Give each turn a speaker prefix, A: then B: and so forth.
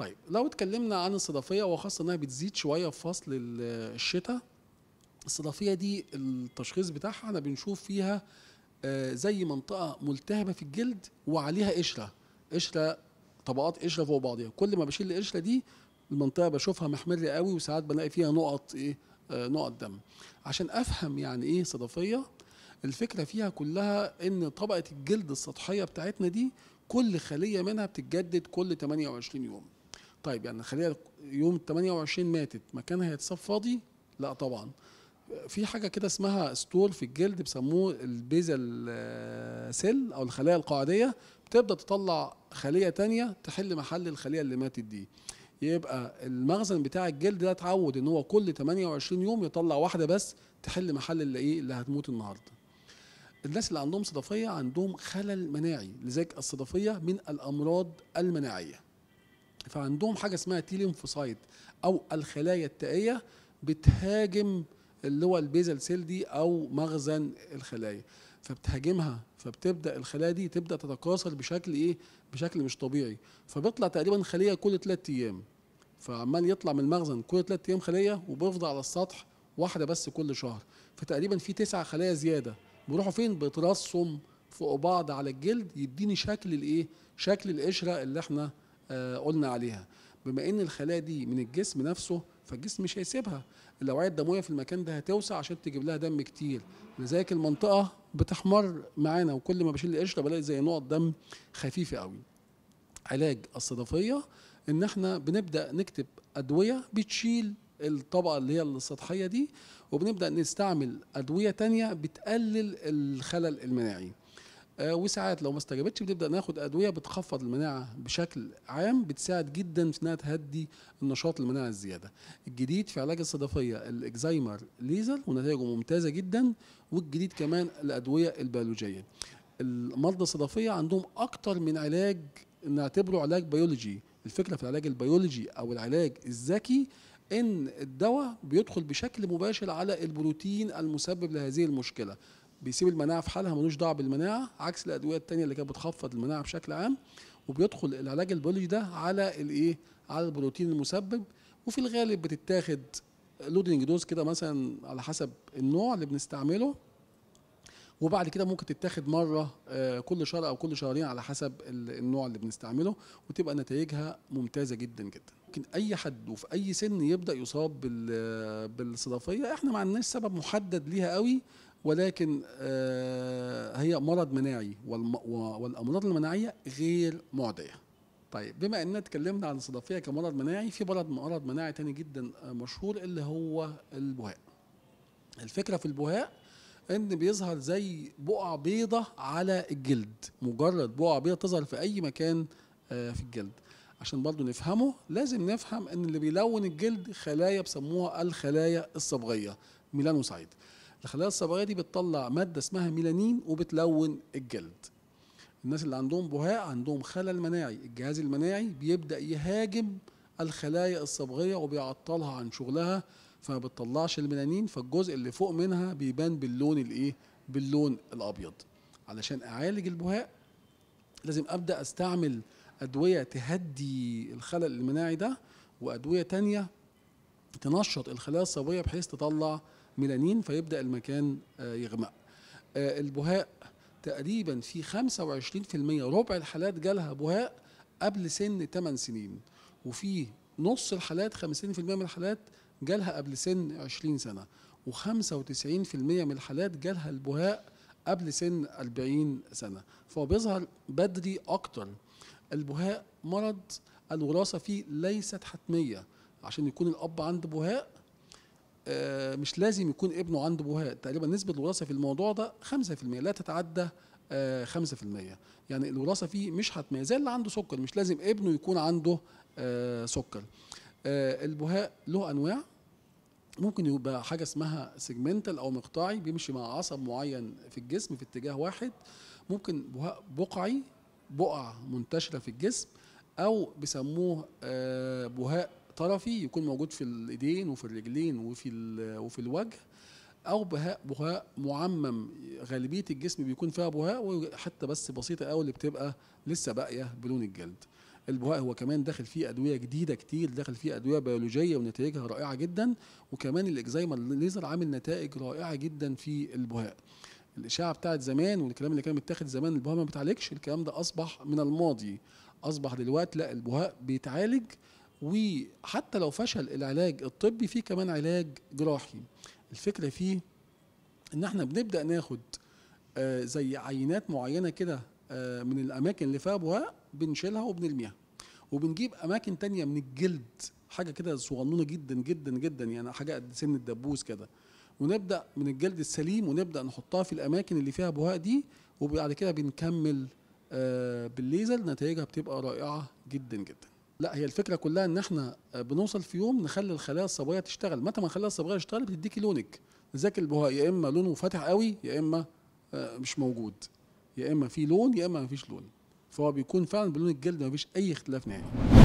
A: طيب لو اتكلمنا عن الصدفيه وخاصه انها بتزيد شويه في فصل الشتاء الصدفيه دي التشخيص بتاعها احنا بنشوف فيها آه، زي منطقه ملتهبه في الجلد وعليها قشره قشره طبقات قشره فوق بعضها كل ما بشيل القشره دي المنطقه بشوفها محمره قوي وساعات بلاقي فيها نقط ايه آه، نقط دم عشان افهم يعني ايه صدفيه الفكره فيها كلها ان طبقه الجلد السطحيه بتاعتنا دي كل خليه منها بتتجدد كل 28 يوم طيب يعني الخليه يوم 28 ماتت مكانها هيتصاب فاضي لا طبعا في حاجه كده اسمها ستور في الجلد بيسموه البيزل آه، سيل او الخلايا القاعديه بتبدا تطلع خليه تانية تحل محل الخليه اللي ماتت دي يبقى المخزن بتاع الجلد ده اتعود ان هو كل 28 يوم يطلع واحده بس تحل محل اللي ايه اللي هتموت النهارده الناس اللي عندهم صدفيه عندهم خلل مناعي لذلك الصدفيه من الامراض المناعيه فعندهم حاجه اسمها تي ليمفوسايت او الخلايا التائيه بتهاجم اللي هو البيزل سيل دي او مخزن الخلايا فبتهاجمها فبتبدا الخلايا دي تبدا تتكاثر بشكل ايه بشكل مش طبيعي فبيطلع تقريبا خليه كل 3 ايام فعمال يطلع من المخزن كل 3 ايام خليه وبيفضل على السطح واحده بس كل شهر فتقريبا في تسع خلايا زياده بيروحوا فين بترسم فوق بعض على الجلد يديني شكل الايه شكل القشره اللي احنا آه، قلنا عليها بما ان الخلايا دي من الجسم نفسه فالجسم مش هيسيبها الاوعيه الدمويه في المكان ده هتوسع عشان تجيب لها دم كتير لذلك المنطقه بتحمر معانا وكل ما بشيل القشره بلاقي زي نقط دم خفيفه قوي علاج الصدفيه ان احنا بنبدا نكتب ادويه بتشيل الطبقه اللي هي السطحيه دي وبنبدا نستعمل ادويه تانية بتقلل الخلل المناعي آه، وساعات لو ما استجابتش بنبدا ناخد ادويه بتخفض المناعه بشكل عام بتساعد جدا في انها تهدي النشاط المناعه الزياده الجديد في علاج الصدفيه الاكزايمر ليزر ونتائجه ممتازه جدا والجديد كمان الادويه البيولوجيه المرضى الصدفيه عندهم اكتر من علاج نعتبره علاج بيولوجي الفكره في العلاج البيولوجي او العلاج الذكي ان الدواء بيدخل بشكل مباشر على البروتين المسبب لهذه المشكله بيسيب المناعه في حالها ملوش دعوه بالمناعه عكس الادويه الثانيه اللي كانت بتخفض المناعه بشكل عام وبيدخل العلاج البيولوجي ده على الايه على البروتين المسبب وفي الغالب بتتاخد لودنج دوز كده مثلا على حسب النوع اللي بنستعمله وبعد كده ممكن تتاخد مره آه، كل شهر او كل شهرين على حسب النوع اللي بنستعمله وتبقى نتائجها ممتازه جدا جدا ممكن اي حد وفي اي سن يبدا يصاب بالصدفيه احنا ما عندناش سبب محدد ليها قوي ولكن آه، هي مرض مناعي والامراض المناعيه غير معديه طيب بما اننا اتكلمنا عن الصدفيه كمرض مناعي في مرض مرض مناعي تاني جدا آه، مشهور اللي هو البهاء الفكره في البهاء ان بيظهر زي بقع بيضة على الجلد مجرد بقع بيضة تظهر في اي مكان آه، في الجلد عشان برضو نفهمه لازم نفهم ان اللي بيلون الجلد خلايا بسموها الخلايا الصبغيه ميلانوسايد الخلايا الصبغيه دي بتطلع ماده اسمها ميلانين وبتلون الجلد الناس اللي عندهم بهاء عندهم خلل مناعي الجهاز المناعي بيبدا يهاجم الخلايا الصبغيه وبيعطلها عن شغلها فما بتطلعش الميلانين فالجزء اللي فوق منها بيبان باللون الايه باللون الابيض علشان اعالج البهاء لازم ابدا استعمل ادويه تهدي الخلل المناعي ده وادويه تانية تنشط الخلايا الصبية بحيث تطلع ميلانين فيبدا المكان آه، يغمق آه، البهاء تقريبا في 25% ربع الحالات جالها بهاء قبل سن 8 سنين وفي نص الحالات 50% من الحالات جالها قبل سن 20 سنه و95% من الحالات جالها البهاء قبل سن 40 سنه فهو بيظهر بدري اكتر البهاء مرض الوراثه فيه ليست حتميه عشان يكون الاب عند بهاء آه، مش لازم يكون ابنه عنده بهاء تقريبا نسبه الوراثه في الموضوع ده 5% لا تتعدى 5% آه، يعني الوراثه فيه مش حتميه زي اللي عنده سكر مش لازم ابنه يكون عنده آه، سكر البهاء له انواع ممكن يبقى حاجه اسمها سيجمنتال او مقطعي بيمشي مع عصب معين في الجسم في اتجاه واحد ممكن بهاء بقعي بقع منتشره في الجسم او بيسموه بهاء طرفي يكون موجود في الايدين وفي الرجلين وفي وفي الوجه او بهاء بهاء معمم غالبيه الجسم بيكون فيها بهاء وحتى بس بسيطه قوي اللي بتبقى لسه باقيه بلون الجلد البهاء هو كمان داخل فيه ادويه جديده كتير داخل فيه ادويه بيولوجيه ونتائجها رائعه جدا وكمان الاكزايما الليزر عامل نتائج رائعه جدا في البهاء الاشاعه بتاعت زمان والكلام اللي كان متاخد زمان البهاء ما بتعالجش الكلام ده اصبح من الماضي اصبح دلوقتي لا البهاء بيتعالج وحتى لو فشل العلاج الطبي في كمان علاج جراحي الفكره فيه ان احنا بنبدا ناخد آه، زي عينات معينه كده آه، من الاماكن اللي فيها بهاء بنشيلها وبنرميها وبنجيب اماكن تانية من الجلد حاجه كده صغنونه جدا جدا جدا يعني حاجه قد سن الدبوس كده ونبدا من الجلد السليم ونبدا نحطها في الاماكن اللي فيها بهاء دي وبعد كده بنكمل آه، بالليزر نتائجها بتبقى رائعه جدا جدا لا هي الفكره كلها ان احنا بنوصل في يوم نخلي الخلايا الصبغيه تشتغل متى ما الخلايا الصبغيه تشتغل بتديكي لونك الذكاء البهائي يا اما لونه فاتح قوي يا اما آه، مش موجود يا اما في لون يا اما مفيش لون فهو بيكون فعلا بلون الجلد مفيش اي اختلاف نهائي